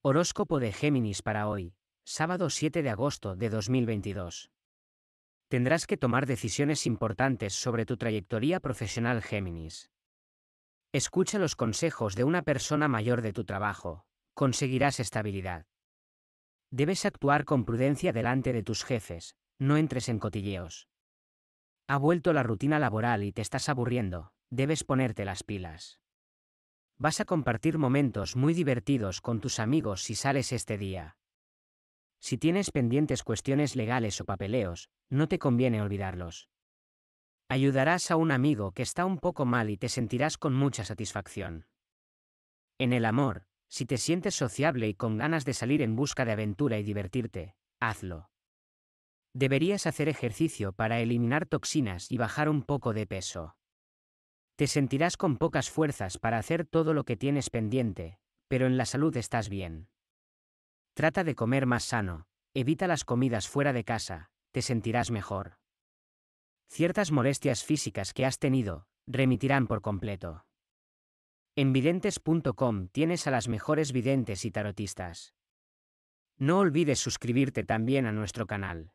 Horóscopo de Géminis para hoy, sábado 7 de agosto de 2022. Tendrás que tomar decisiones importantes sobre tu trayectoria profesional Géminis. Escucha los consejos de una persona mayor de tu trabajo, conseguirás estabilidad. Debes actuar con prudencia delante de tus jefes, no entres en cotilleos. Ha vuelto la rutina laboral y te estás aburriendo, debes ponerte las pilas. Vas a compartir momentos muy divertidos con tus amigos si sales este día. Si tienes pendientes cuestiones legales o papeleos, no te conviene olvidarlos. Ayudarás a un amigo que está un poco mal y te sentirás con mucha satisfacción. En el amor, si te sientes sociable y con ganas de salir en busca de aventura y divertirte, hazlo. Deberías hacer ejercicio para eliminar toxinas y bajar un poco de peso. Te sentirás con pocas fuerzas para hacer todo lo que tienes pendiente, pero en la salud estás bien. Trata de comer más sano, evita las comidas fuera de casa, te sentirás mejor. Ciertas molestias físicas que has tenido, remitirán por completo. En videntes.com tienes a las mejores videntes y tarotistas. No olvides suscribirte también a nuestro canal.